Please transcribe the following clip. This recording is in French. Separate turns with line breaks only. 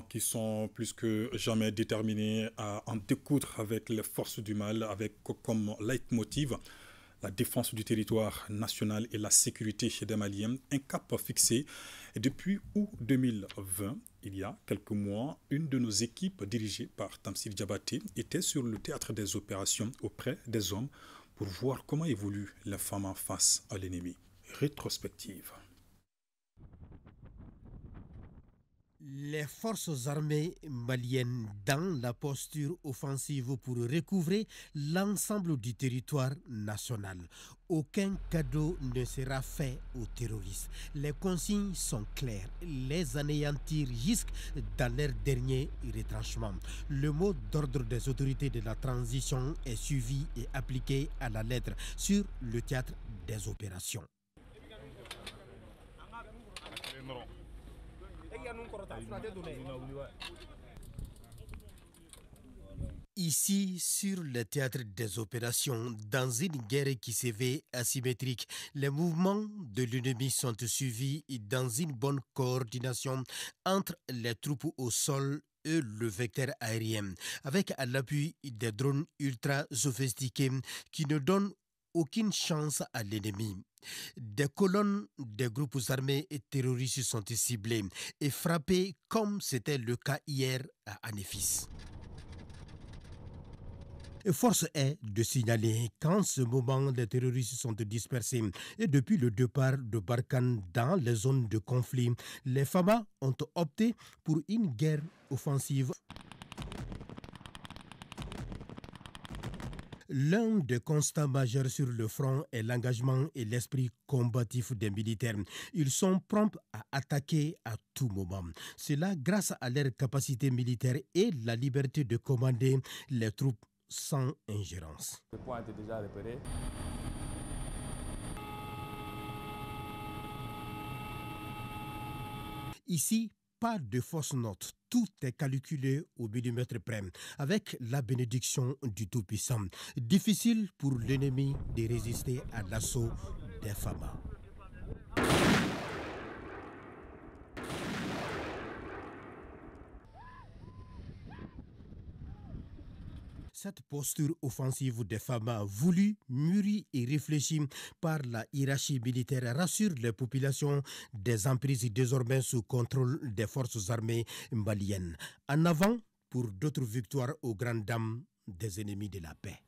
qui sont plus que jamais déterminés à en découdre avec les forces du mal, avec comme leitmotiv la défense du territoire national et la sécurité chez des Maliens, un cap fixé. depuis août 2020, il y a quelques mois, une de nos équipes dirigée par Tamsir Diabaté était sur le théâtre des opérations auprès des hommes pour voir comment évoluent les femmes en face à l'ennemi. Rétrospective.
les forces armées maliennes dans la posture offensive pour recouvrer l'ensemble du territoire national. Aucun cadeau ne sera fait aux terroristes. Les consignes sont claires. Les anéantir risquent dans leur dernier retranchement. Le mot d'ordre des autorités de la transition est suivi et appliqué à la lettre sur le théâtre des opérations. Ici, sur le théâtre des opérations, dans une guerre qui se asymétrique, les mouvements de l'ennemi sont suivis dans une bonne coordination entre les troupes au sol et le vecteur aérien, avec à l'appui des drones ultra sophistiqués qui ne donnent aucune chance à l'ennemi. Des colonnes des groupes armés et terroristes sont ciblés et frappés comme c'était le cas hier à Anéfis. Force est de signaler qu'en ce moment, les terroristes sont dispersés et depuis le départ de Barkhane dans les zones de conflit, les FAMA ont opté pour une guerre offensive. L'un des constats majeurs sur le front est l'engagement et l'esprit combatif des militaires. Ils sont prompts à attaquer à tout moment. Cela grâce à leur capacité militaire et la liberté de commander les troupes sans ingérence. Ici, pas de fausses notes. Tout est calculé au millimètre près, avec la bénédiction du Tout-Puissant. Difficile pour l'ennemi de résister à l'assaut des femmes. Cette posture offensive des femmes voulue, mûrie et réfléchie par la hiérarchie militaire rassure les populations des emprises désormais sous contrôle des forces armées maliennes. En avant pour d'autres victoires aux grandes dames des ennemis de la paix.